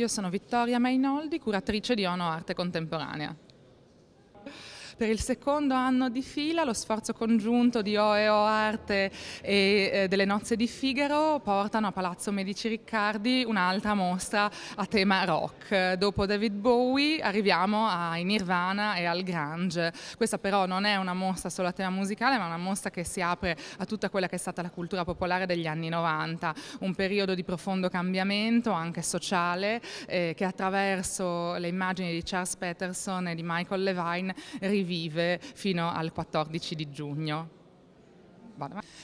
Io sono Vittoria Mainoldi, curatrice di Ono Arte Contemporanea. Per il secondo anno di fila lo sforzo congiunto di OEO Arte e eh, delle nozze di Figaro portano a Palazzo Medici Riccardi un'altra mostra a tema rock. Dopo David Bowie arriviamo ai Nirvana e al Grange. Questa però non è una mostra solo a tema musicale ma una mostra che si apre a tutta quella che è stata la cultura popolare degli anni 90, un periodo di profondo cambiamento anche sociale eh, che attraverso le immagini di Charles Peterson e di Michael Levine rivela vive fino al 14 di giugno.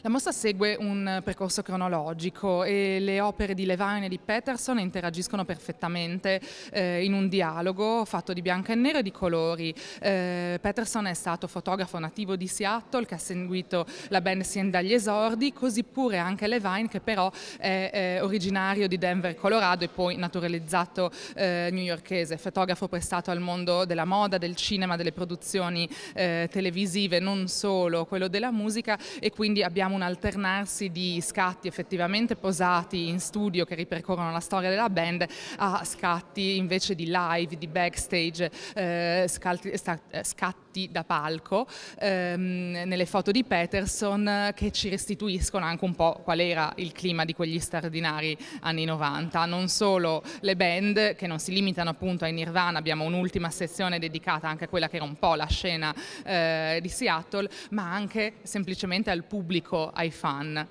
La mostra segue un percorso cronologico e le opere di Levine e di Peterson interagiscono perfettamente eh, in un dialogo fatto di bianco e nero e di colori. Eh, Peterson è stato fotografo nativo di Seattle che ha seguito la band sin dagli esordi, così pure anche Levine che però è eh, originario di Denver, Colorado e poi naturalizzato eh, newyorchese, fotografo prestato al mondo della moda, del cinema, delle produzioni eh, televisive, non solo quello della musica e quindi quindi abbiamo un alternarsi di scatti effettivamente posati in studio che ripercorrono la storia della band a scatti invece di live, di backstage, eh, eh scatti, da palco ehm, nelle foto di Peterson che ci restituiscono anche un po' qual era il clima di quegli straordinari anni 90, non solo le band che non si limitano appunto ai Nirvana, abbiamo un'ultima sezione dedicata anche a quella che era un po' la scena eh, di Seattle, ma anche semplicemente al pubblico pubblico ai fan.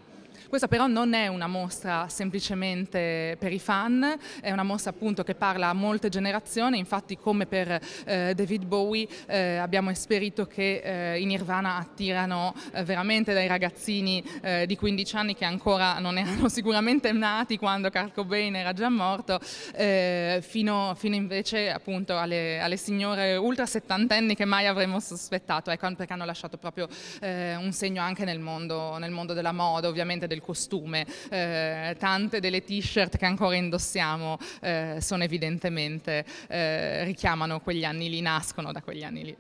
Questa però non è una mostra semplicemente per i fan, è una mostra appunto che parla a molte generazioni, infatti come per eh, David Bowie eh, abbiamo esperito che eh, i Nirvana attirano eh, veramente dai ragazzini eh, di 15 anni che ancora non erano sicuramente nati quando Kurt Cobain era già morto, eh, fino, fino, invece appunto alle, alle signore ultra settantenni che mai avremmo sospettato, ecco, perché hanno lasciato proprio un segno anche nel mondo, nel mondo della moda, ovviamente del del costume. Eh, tante delle t-shirt che ancora indossiamo eh, sono evidentemente, eh, richiamano quegli anni lì, nascono da quegli anni lì.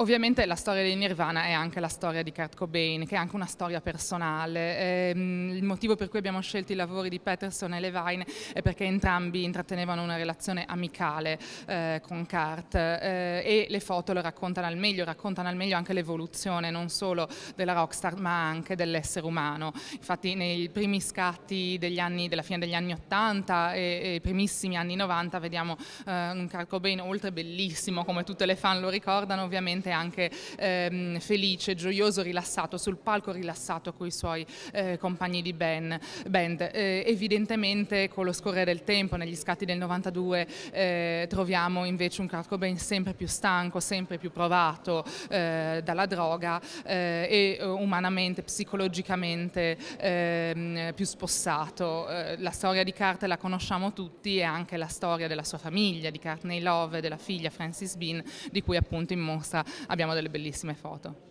Ovviamente la storia di Nirvana è anche la storia di Kurt Cobain, che è anche una storia personale. Ehm, il motivo per cui abbiamo scelto i lavori di Peterson e Levine è perché entrambi intrattenevano una relazione amicale eh, con Kurt eh, e le foto lo raccontano al meglio, raccontano al meglio anche l'evoluzione non solo della rockstar ma anche dell'essere umano. Infatti nei primi scatti anni, della fine degli anni 80 e, e primissimi anni 90 vediamo eh, un Kurt Cobain oltre bellissimo come tutte le fan lo ricordano ovviamente sente anche ehm, felice, gioioso, rilassato, sul palco rilassato con i suoi eh, compagni di band. band. Eh, evidentemente con lo scorrere del tempo, negli scatti del 92, eh, troviamo invece un Kurt Cobain sempre più stanco, sempre più provato eh, dalla droga eh, e eh, umanamente, psicologicamente ehm, più spossato. la storia di Kurt la conosciamo tutti e anche la storia della sua famiglia, di Courtney Love, della figlia Francis Bean, di cui appunto in mostra abbiamo delle bellissime foto.